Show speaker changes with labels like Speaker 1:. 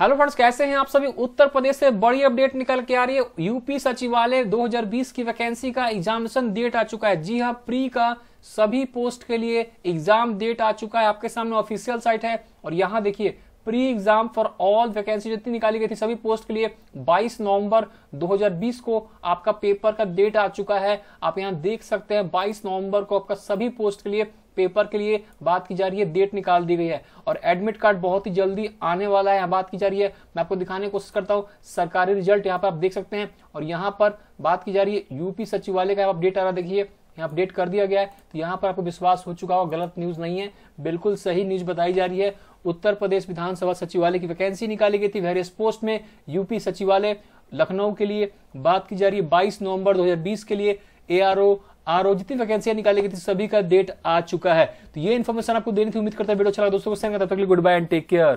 Speaker 1: hello friends कैसे हैं आप सभी उत्तर प्रदेश से बड़ी अपडेट निकल के आ रही है यूपी सचिवालय 2020 की वैकेंसी का एग्जामिनेशन डेट आ चुका है जी हां प्री का सभी पोस्ट के लिए एग्जाम डेट आ चुका है आपके सामने ऑफिशियल साइट है और यहां देखिए pre exam for all vacancy जितनी निकाली गई थी सभी पोस्ट के लिए 22 नवंबर 2020 को आपका पेपर का डेट आ चुका है आप यहाँ देख सकते हैं 22 नवंबर को आपका सभी पोस्ट के लिए पेपर के लिए बात की जा रही है डेट निकाल दी गई है और एडमिट कार्ड बहुत ही जल्दी आने वाला है बात की जा रही है मैं आपको दिखाने की कोशिश करता हूँ सरकारी रिजल्ट यहाँ पर आप देख सकते हैं और यहाँ पर बात की जा रही है यूपी सचिवालय का अपडेट आ रहा देखिए यहाँ अपडेट कर दिया गया है तो यहाँ पर आपको विश्वास हो चुका होगा गलत न्यूज नहीं है बिल्कुल सही न्यूज बताई जा रही है उत्तर प्रदेश विधानसभा सचिवालय की वैकेंसी निकाली गई थी वेरियस पोस्ट में यूपी सचिवालय लखनऊ के लिए बात की जा रही है बाईस नवंबर दो के लिए ए आर ओ जितनी वैकेंसियां निकाली गई थी सभी का डेट आ चुका है तो ये इन्फॉर्मेशन आपको देनी थी उम्मीद करता है वीडियो चला अच्छा दोस्तों को good bye and take care